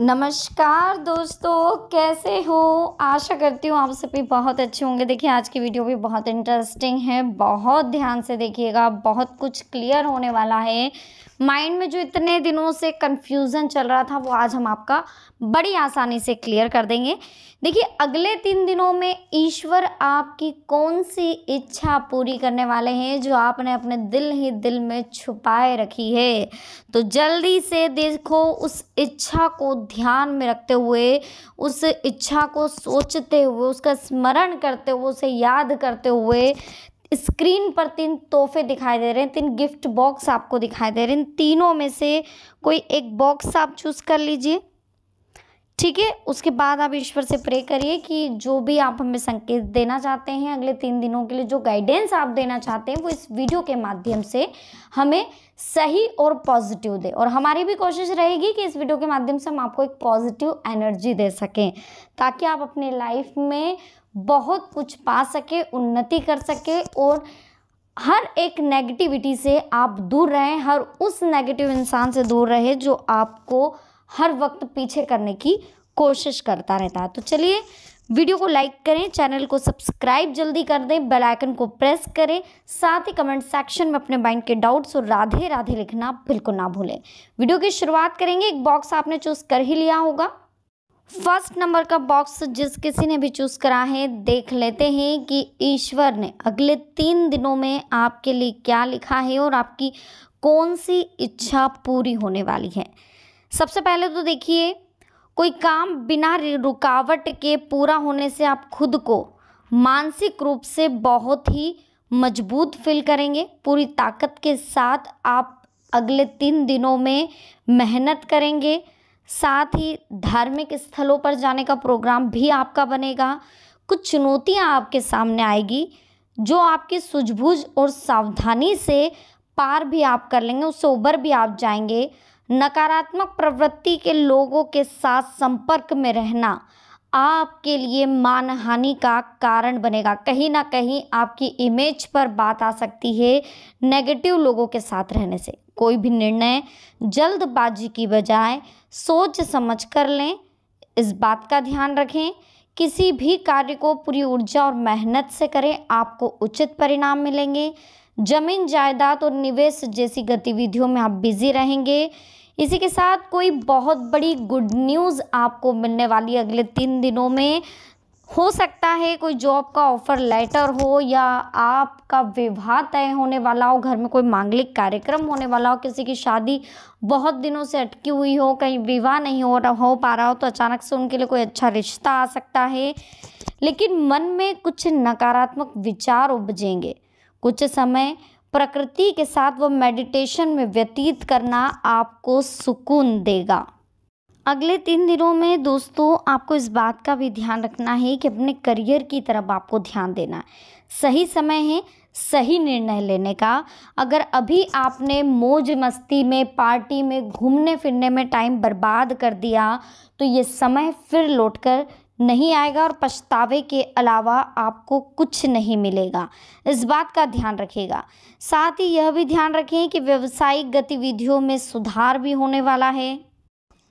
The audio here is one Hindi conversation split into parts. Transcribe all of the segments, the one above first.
नमस्कार दोस्तों कैसे हो आशा करती हूँ आप सभी बहुत अच्छे होंगे देखिए आज की वीडियो भी बहुत इंटरेस्टिंग है बहुत ध्यान से देखिएगा बहुत कुछ क्लियर होने वाला है माइंड में जो इतने दिनों से कन्फ्यूज़न चल रहा था वो आज हम आपका बड़ी आसानी से क्लियर कर देंगे देखिए अगले तीन दिनों में ईश्वर आपकी कौन सी इच्छा पूरी करने वाले हैं जो आपने अपने दिल ही दिल में छुपाए रखी है तो जल्दी से देखो उस इच्छा को ध्यान में रखते हुए उस इच्छा को सोचते हुए उसका स्मरण करते हुए उसे याद करते हुए स्क्रीन पर तीन तोहफे दिखाई दे रहे हैं तीन गिफ्ट बॉक्स आपको दिखाई दे रहे हैं इन तीनों में से कोई एक बॉक्स आप चूज़ कर लीजिए ठीक है उसके बाद आप ईश्वर से प्रे करिए कि जो भी आप हमें संकेत देना चाहते हैं अगले तीन दिनों के लिए जो गाइडेंस आप देना चाहते हैं वो इस वीडियो के माध्यम से हमें सही और पॉजिटिव दे और हमारी भी कोशिश रहेगी कि इस वीडियो के माध्यम से हम आपको एक पॉजिटिव एनर्जी दे सकें ताकि आप अपने लाइफ में बहुत कुछ पा सके उन्नति कर सके और हर एक नेगेटिविटी से आप दूर रहें हर उस नेगेटिव इंसान से दूर रहे जो आपको हर वक्त पीछे करने की कोशिश करता रहता है तो चलिए वीडियो को लाइक करें चैनल को सब्सक्राइब जल्दी कर दें बेल आइकन को प्रेस करें साथ ही कमेंट सेक्शन में अपने माइंड के डाउट्स और राधे राधे लिखना बिल्कुल ना भूलें वीडियो की शुरुआत करेंगे एक बॉक्स आपने चूज कर ही लिया होगा फर्स्ट नंबर का बॉक्स जिस किसी ने भी चूज़ करा है देख लेते हैं कि ईश्वर ने अगले तीन दिनों में आपके लिए क्या लिखा है और आपकी कौन सी इच्छा पूरी होने वाली है सबसे पहले तो देखिए कोई काम बिना रुकावट के पूरा होने से आप खुद को मानसिक रूप से बहुत ही मजबूत फील करेंगे पूरी ताकत के साथ आप अगले तीन दिनों में मेहनत करेंगे साथ ही धार्मिक स्थलों पर जाने का प्रोग्राम भी आपका बनेगा कुछ चुनौतियाँ आपके सामने आएगी जो आपकी सूझबूझ और सावधानी से पार भी आप कर लेंगे उससे उबर भी आप जाएंगे नकारात्मक प्रवृत्ति के लोगों के साथ संपर्क में रहना आपके लिए मानहानि का कारण बनेगा कहीं ना कहीं आपकी इमेज पर बात आ सकती है नेगेटिव लोगों के साथ रहने से कोई भी निर्णय जल्दबाजी की बजाय सोच समझ कर लें इस बात का ध्यान रखें किसी भी कार्य को पूरी ऊर्जा और मेहनत से करें आपको उचित परिणाम मिलेंगे जमीन जायदाद और निवेश जैसी गतिविधियों में आप बिजी रहेंगे इसी के साथ कोई बहुत बड़ी गुड न्यूज़ आपको मिलने वाली अगले तीन दिनों में हो सकता है कोई जॉब का ऑफर लेटर हो या आपका विवाह तय होने वाला हो घर में कोई मांगलिक कार्यक्रम होने वाला हो किसी की शादी बहुत दिनों से अटकी हुई हो कहीं विवाह नहीं हो रहा हो पा रहा हो तो अचानक से उनके लिए कोई अच्छा रिश्ता आ सकता है लेकिन मन में कुछ नकारात्मक विचार उपजेंगे कुछ समय प्रकृति के साथ वो मेडिटेशन में व्यतीत करना आपको सुकून देगा अगले तीन दिनों में दोस्तों आपको इस बात का भी ध्यान रखना है कि अपने करियर की तरफ आपको ध्यान देना है सही समय है सही निर्णय लेने का अगर अभी आपने मौज मस्ती में पार्टी में घूमने फिरने में टाइम बर्बाद कर दिया तो ये समय फिर लौटकर नहीं आएगा और पछतावे के अलावा आपको कुछ नहीं मिलेगा इस बात का ध्यान रखेगा साथ ही यह भी ध्यान रखें कि व्यवसायिक गतिविधियों में सुधार भी होने वाला है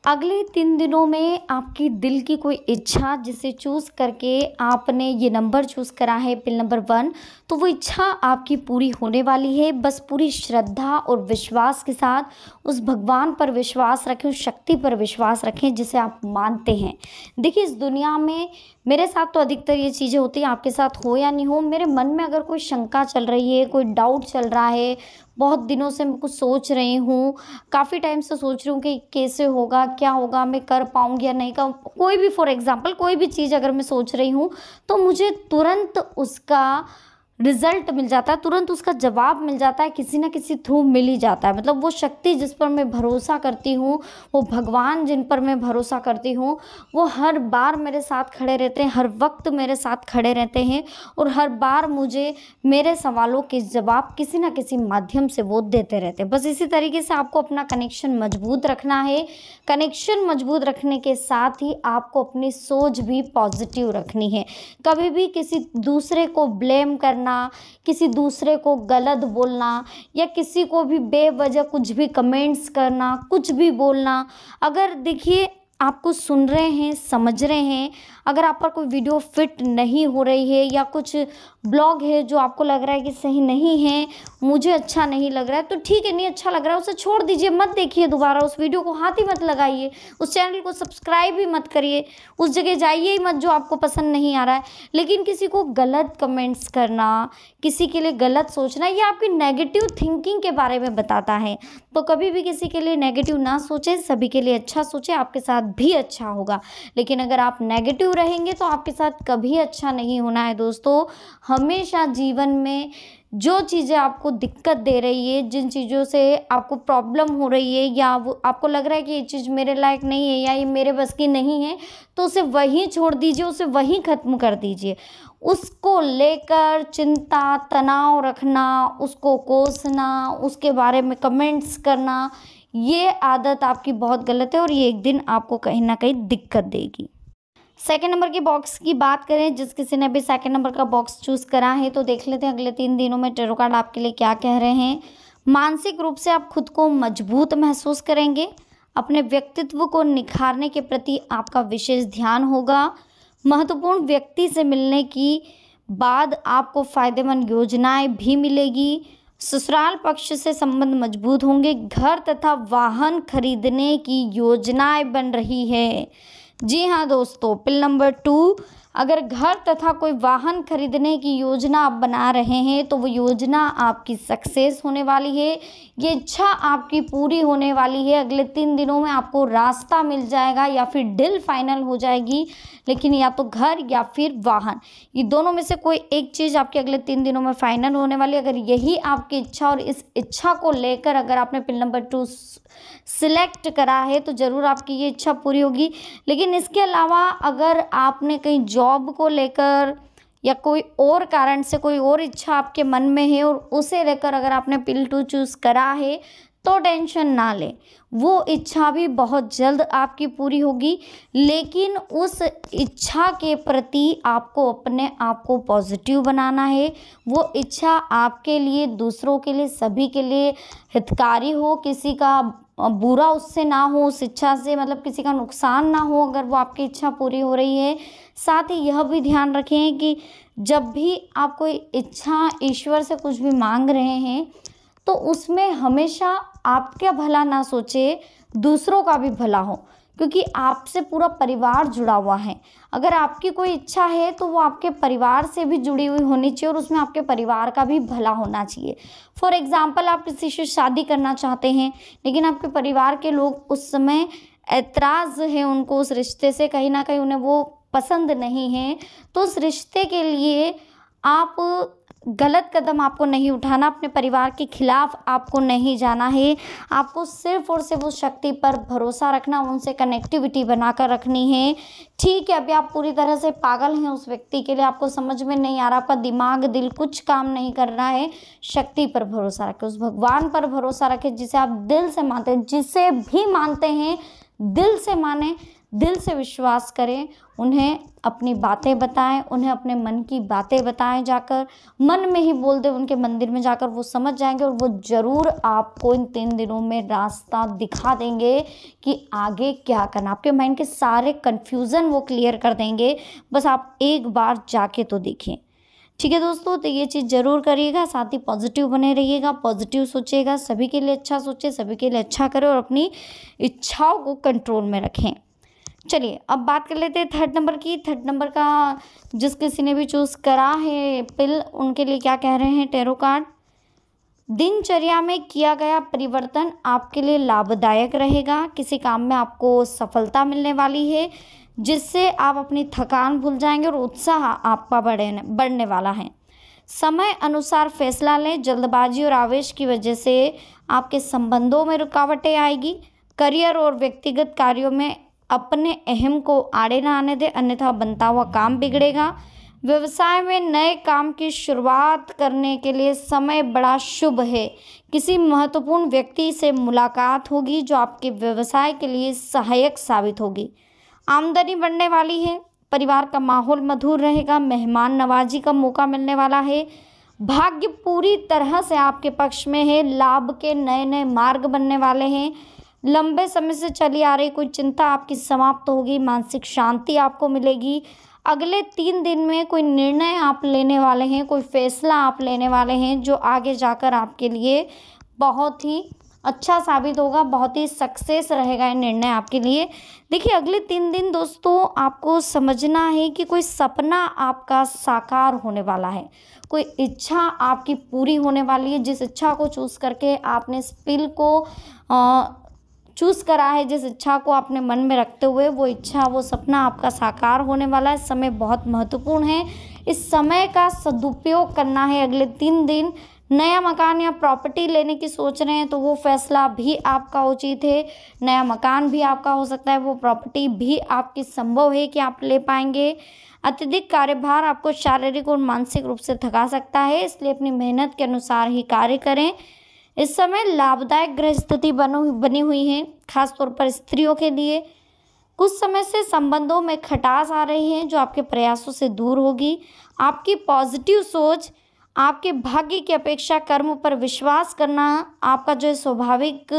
अगले तीन दिनों में आपकी दिल की कोई इच्छा जिसे चूज़ करके आपने ये नंबर चूज़ करा है पिन नंबर वन तो वो इच्छा आपकी पूरी होने वाली है बस पूरी श्रद्धा और विश्वास के साथ उस भगवान पर विश्वास रखें उस शक्ति पर विश्वास रखें जिसे आप मानते हैं देखिए इस दुनिया में मेरे साथ तो अधिकतर ये चीज़ें होती हैं आपके साथ हो या नहीं हो मेरे मन में अगर कोई शंका चल रही है कोई डाउट चल रहा है बहुत दिनों से मैं कुछ सोच रही हूँ काफ़ी टाइम से सोच रही हूँ कि कैसे होगा क्या होगा मैं कर पाऊँगी या नहीं कर कोई भी फॉर एग्ज़ाम्पल कोई भी चीज़ अगर मैं सोच रही हूँ तो मुझे तुरंत उसका रिजल्ट मिल जाता है तुरंत उसका जवाब मिल जाता है किसी ना किसी थ्रू मिल ही जाता है मतलब वो शक्ति जिस पर मैं भरोसा करती हूँ वो भगवान जिन पर मैं भरोसा करती हूँ वो हर बार मेरे साथ खड़े रहते हैं हर वक्त मेरे साथ खड़े रहते हैं और हर बार मुझे मेरे सवालों के जवाब किसी ना किसी माध्यम से वो देते रहते हैं बस इसी तरीके से आपको अपना कनेक्शन मजबूत रखना है कनेक्शन मजबूत रखने के साथ ही आपको अपनी सोच भी पॉजिटिव रखनी है कभी भी किसी दूसरे को ब्लेम करना करना किसी दूसरे को गलत बोलना या किसी को भी बेवजह कुछ भी कमेंट्स करना कुछ भी बोलना अगर देखिए आपको सुन रहे हैं समझ रहे हैं अगर आप पर कोई वीडियो फिट नहीं हो रही है या कुछ ब्लॉग है जो आपको लग रहा है कि सही नहीं है मुझे अच्छा नहीं लग रहा है तो ठीक है नहीं अच्छा लग रहा है उसे छोड़ दीजिए मत देखिए दोबारा उस वीडियो को हाथ ही मत लगाइए उस चैनल को सब्सक्राइब ही मत करिए उस जगह जाइए ही मत जो आपको पसंद नहीं आ रहा है लेकिन किसी को गलत कमेंट्स करना किसी के लिए गलत सोचना ये आपकी नेगेटिव थिंकिंग के बारे में बताता है तो कभी भी किसी के लिए नेगेटिव ना सोचें सभी के लिए अच्छा सोचें आपके साथ भी अच्छा होगा लेकिन अगर आप नेगेटिव रहेंगे तो आपके साथ कभी अच्छा नहीं होना है दोस्तों हमेशा जीवन में जो चीज़ें आपको दिक्कत दे रही है जिन चीज़ों से आपको प्रॉब्लम हो रही है या वो आपको लग रहा है कि ये चीज़ मेरे लायक नहीं है या ये मेरे बस की नहीं है तो उसे वहीं छोड़ दीजिए उसे वहीं ख़त्म कर दीजिए उसको लेकर चिंता तनाव रखना उसको कोसना उसके बारे में कमेंट्स करना ये आदत आपकी बहुत गलत है और ये एक दिन आपको कहीं ना कहीं दिक्कत देगी सेकेंड नंबर के बॉक्स की बात करें जिस किसी ने अभी सेकेंड नंबर का बॉक्स चूज़ करा है तो देख लेते हैं अगले तीन दिनों में टेरो कार्ड आपके लिए क्या कह रहे हैं मानसिक रूप से आप खुद को मजबूत महसूस करेंगे अपने व्यक्तित्व को निखारने के प्रति आपका विशेष ध्यान होगा महत्वपूर्ण व्यक्ति से मिलने की बाद आपको फ़ायदेमंद योजनाएं भी मिलेगी ससुराल पक्ष से संबंध मजबूत होंगे घर तथा वाहन खरीदने की योजनाएं बन रही है जी हाँ दोस्तों पिल नंबर टू अगर घर तथा कोई वाहन खरीदने की योजना आप बना रहे हैं तो वो योजना आपकी सक्सेस होने वाली है ये इच्छा आपकी पूरी होने वाली है अगले तीन दिनों में आपको रास्ता मिल जाएगा या फिर डील फाइनल हो जाएगी लेकिन या तो घर या फिर वाहन ये दोनों में से कोई एक चीज़ आपके अगले तीन दिनों में फाइनल होने वाली अगर यही आपकी इच्छा और इस इच्छा को लेकर अगर आपने पिल नंबर टू सिलेक्ट करा है तो ज़रूर आपकी ये इच्छा पूरी होगी लेकिन इसके अलावा अगर आपने कहीं जॉब जॉब को लेकर या कोई और कारण से कोई और इच्छा आपके मन में है और उसे लेकर अगर आपने पिल टू चूज़ करा है तो टेंशन ना लें वो इच्छा भी बहुत जल्द आपकी पूरी होगी लेकिन उस इच्छा के प्रति आपको अपने आप को पॉजिटिव बनाना है वो इच्छा आपके लिए दूसरों के लिए सभी के लिए हितकारी हो किसी का बुरा उससे ना हो उस इच्छा से मतलब किसी का नुकसान ना हो अगर वो आपकी इच्छा पूरी हो रही है साथ ही यह भी ध्यान रखें कि जब भी आप कोई इच्छा ईश्वर से कुछ भी मांग रहे हैं तो उसमें हमेशा आपका भला ना सोचे दूसरों का भी भला हो क्योंकि आपसे पूरा परिवार जुड़ा हुआ है अगर आपकी कोई इच्छा है तो वो आपके परिवार से भी जुड़ी हुई होनी चाहिए और उसमें आपके परिवार का भी भला होना चाहिए फॉर एग्ज़ाम्पल आप किसी से शादी करना चाहते हैं लेकिन आपके परिवार के लोग उस समय ऐतराज़ है उनको उस रिश्ते से कहीं ना कहीं उन्हें वो पसंद नहीं है तो उस रिश्ते के लिए आप गलत कदम आपको नहीं उठाना अपने परिवार के खिलाफ आपको नहीं जाना है आपको सिर्फ और सिर्फ उस शक्ति पर भरोसा रखना उनसे कनेक्टिविटी बनाकर रखनी है ठीक है अभी आप पूरी तरह से पागल हैं उस व्यक्ति के लिए आपको समझ में नहीं आ रहा आपका दिमाग दिल कुछ काम नहीं कर रहा है शक्ति पर भरोसा रखें उस भगवान पर भरोसा रखें जिसे आप दिल से मानते हैं जिसे भी मानते हैं दिल से माने दिल से विश्वास करें उन्हें अपनी बातें बताएं उन्हें अपने मन की बातें बताएं जाकर मन में ही बोल दें उनके मंदिर में जाकर वो समझ जाएंगे और वो ज़रूर आपको इन तीन दिनों में रास्ता दिखा देंगे कि आगे क्या करना आपके माइंड के सारे कन्फ्यूज़न वो क्लियर कर देंगे बस आप एक बार जाके तो देखिए ठीक है दोस्तों तो ये चीज़ ज़रूर करिएगा साथ ही पॉजिटिव बने रहिएगा पॉजिटिव सोचिएगा सभी के लिए अच्छा सोचें सभी के लिए अच्छा करें और अपनी इच्छाओं को कंट्रोल में रखें चलिए अब बात कर लेते हैं थर्ड नंबर की थर्ड नंबर का जिस किसी ने भी चूज़ करा है पिल उनके लिए क्या कह रहे हैं टेरो कार्ड दिनचर्या में किया गया परिवर्तन आपके लिए लाभदायक रहेगा किसी काम में आपको सफलता मिलने वाली है जिससे आप अपनी थकान भूल जाएंगे और उत्साह आपका बढ़े बढ़ने वाला है समय अनुसार फैसला लें जल्दबाजी और आवेश की वजह से आपके संबंधों में रुकावटें आएगी करियर और व्यक्तिगत कार्यों में अपने अहम को आड़े ना आने दें अन्यथा बनता हुआ काम बिगड़ेगा व्यवसाय में नए काम की शुरुआत करने के लिए समय बड़ा शुभ है किसी महत्वपूर्ण व्यक्ति से मुलाकात होगी जो आपके व्यवसाय के लिए सहायक साबित होगी आमदनी बढ़ने वाली है परिवार का माहौल मधुर रहेगा मेहमान नवाजी का मौका मिलने वाला है भाग्य पूरी तरह से आपके पक्ष में है लाभ के नए नए मार्ग बनने वाले हैं लंबे समय से चली आ रही कोई चिंता आपकी समाप्त होगी मानसिक शांति आपको मिलेगी अगले तीन दिन में कोई निर्णय आप लेने वाले हैं कोई फैसला आप लेने वाले हैं जो आगे जाकर आपके लिए बहुत ही अच्छा साबित होगा बहुत ही सक्सेस रहेगा ये निर्णय आपके लिए देखिए अगले तीन दिन दोस्तों आपको समझना है कि कोई सपना आपका साकार होने वाला है कोई इच्छा आपकी पूरी होने वाली है जिस इच्छा को चूज़ करके आपने इस पिल को आ, चूज़ करा है जिस इच्छा को आपने मन में रखते हुए वो इच्छा वो सपना आपका साकार होने वाला है समय बहुत महत्वपूर्ण है इस समय का सदुपयोग करना है अगले तीन दिन नया मकान या प्रॉपर्टी लेने की सोच रहे हैं तो वो फैसला भी आपका उचित है नया मकान भी आपका हो सकता है वो प्रॉपर्टी भी आपकी संभव है कि आप ले पाएंगे अत्यधिक कार्यभार आपको शारीरिक और मानसिक रूप से थका सकता है इसलिए अपनी मेहनत के अनुसार ही कार्य करें इस समय लाभदायक गृह स्थिति बनो बनी हुई है खासतौर पर स्त्रियों के लिए कुछ समय से संबंधों में खटास आ रही है जो आपके प्रयासों से दूर होगी आपकी पॉजिटिव सोच आपके भाग्य की अपेक्षा कर्म पर विश्वास करना आपका जो स्वाभाविक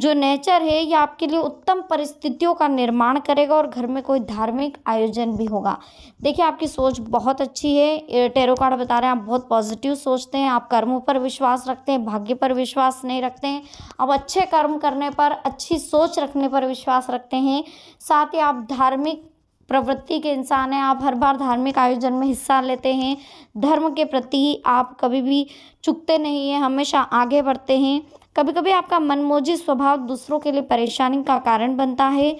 जो नेचर है यह आपके लिए उत्तम परिस्थितियों का निर्माण करेगा और घर में कोई धार्मिक आयोजन भी होगा देखिए आपकी सोच बहुत अच्छी है टेरो कार्ड बता रहे हैं आप बहुत पॉजिटिव सोचते हैं आप कर्मों पर विश्वास रखते हैं भाग्य पर विश्वास नहीं रखते हैं आप अच्छे कर्म करने पर अच्छी सोच रखने पर विश्वास रखते हैं साथ ही आप धार्मिक प्रवृत्ति के इंसान हैं आप हर बार धार्मिक आयोजन में हिस्सा लेते हैं धर्म के प्रति आप कभी भी चुकते नहीं हैं हमेशा आगे बढ़ते हैं कभी कभी आपका मनमोजी स्वभाव दूसरों के लिए परेशानी का कारण बनता है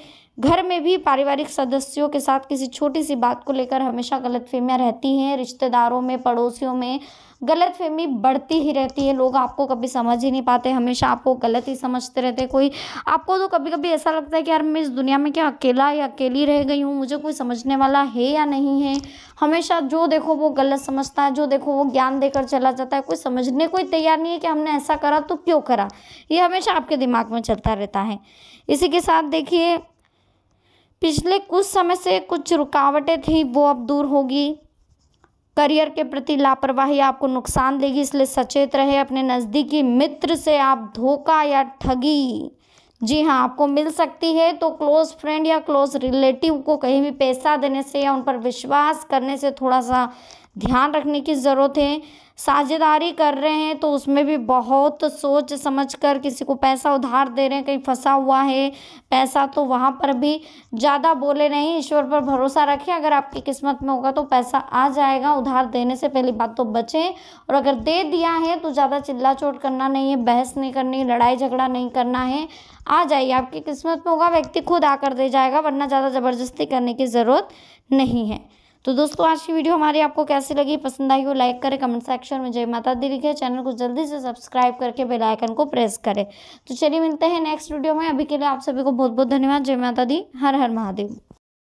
घर में भी पारिवारिक सदस्यों के साथ किसी छोटी सी बात को लेकर हमेशा फहमियाँ रहती हैं रिश्तेदारों में पड़ोसियों में गलतफहमी बढ़ती ही रहती है लोग आपको कभी समझ ही नहीं पाते हमेशा आपको गलत ही समझते रहते कोई आपको तो कभी कभी ऐसा लगता है कि यार मैं इस दुनिया में क्या अकेला या अकेली रह गई हूँ मुझे कोई समझने वाला है या नहीं है हमेशा जो देखो वो गलत समझता है जो देखो वो ज्ञान देकर चला जाता है कोई समझने कोई तैयार नहीं है कि हमने ऐसा करा तो क्यों करा ये हमेशा आपके दिमाग में चलता रहता है इसी के साथ देखिए पिछले कुछ समय से कुछ रुकावटें थी वो अब दूर होगी करियर के प्रति लापरवाही आपको नुकसान देगी इसलिए सचेत रहे अपने नज़दीकी मित्र से आप धोखा या ठगी जी हाँ आपको मिल सकती है तो क्लोज़ फ्रेंड या क्लोज़ रिलेटिव को कहीं भी पैसा देने से या उन पर विश्वास करने से थोड़ा सा ध्यान रखने की ज़रूरत है साझेदारी कर रहे हैं तो उसमें भी बहुत सोच समझ कर किसी को पैसा उधार दे रहे हैं कहीं फंसा हुआ है पैसा तो वहाँ पर भी ज़्यादा बोले नहीं ईश्वर पर भरोसा रखें अगर आपकी किस्मत में होगा तो पैसा आ जाएगा उधार देने से पहली बात तो बचें और अगर दे दिया है तो ज़्यादा चिल्ला चोट करना नहीं है बहस नहीं करनी लड़ाई झगड़ा नहीं करना है आ जाइए आपकी किस्मत में होगा व्यक्ति खुद आकर दे जाएगा वरना ज़्यादा ज़बरदस्ती करने की ज़रूरत नहीं है तो दोस्तों आज की वीडियो हमारी आपको कैसी लगी पसंद आई हो लाइक करें कमेंट सेक्शन में जय माता दी लिखे चैनल को जल्दी से सब्सक्राइब करके बेल आइकन को प्रेस करें तो चलिए मिलते हैं नेक्स्ट वीडियो में अभी के लिए आप सभी को बहुत बहुत धन्यवाद जय माता दी हर हर महादेव